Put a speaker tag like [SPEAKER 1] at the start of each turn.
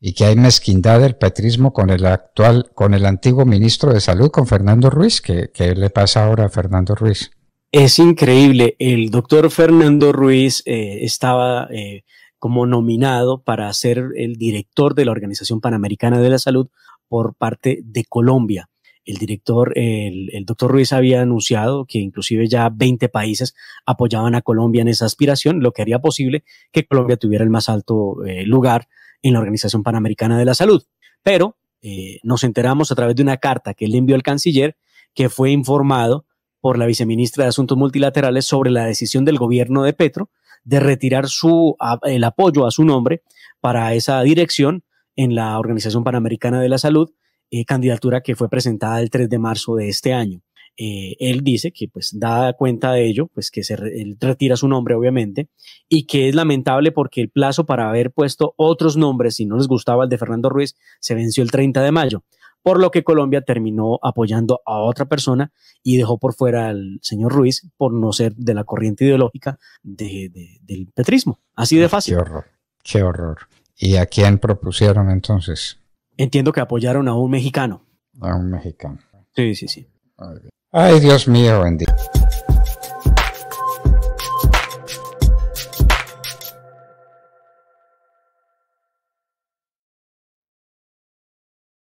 [SPEAKER 1] y que hay mezquindad del petrismo con el actual, con el antiguo ministro de Salud, con Fernando Ruiz. ¿Qué, le pasa ahora a Fernando Ruiz?
[SPEAKER 2] Es increíble. El doctor Fernando Ruiz eh, estaba eh, como nominado para ser el director de la Organización Panamericana de la Salud por parte de Colombia. El director, el, doctor Ruiz había anunciado que inclusive ya 20 países apoyaban a Colombia en esa aspiración, lo que haría posible que Colombia tuviera el más alto eh, lugar en la Organización Panamericana de la Salud. Pero eh, nos enteramos a través de una carta que le envió al canciller que fue informado por la viceministra de Asuntos Multilaterales sobre la decisión del gobierno de Petro de retirar su, el apoyo a su nombre para esa dirección en la Organización Panamericana de la Salud, eh, candidatura que fue presentada el 3 de marzo de este año. Eh, él dice que pues da cuenta de ello, pues que se retira su nombre obviamente y que es lamentable porque el plazo para haber puesto otros nombres, si no les gustaba el de Fernando Ruiz, se venció el 30 de mayo, por lo que Colombia terminó apoyando a otra persona y dejó por fuera al señor Ruiz por no ser de la corriente ideológica del petrismo. Así de fácil. Qué horror,
[SPEAKER 1] qué horror. ¿Y a quién propusieron entonces?
[SPEAKER 2] Entiendo que apoyaron a un mexicano.
[SPEAKER 1] A un mexicano. Sí, sí, sí. Ay, Dios mío, bendito.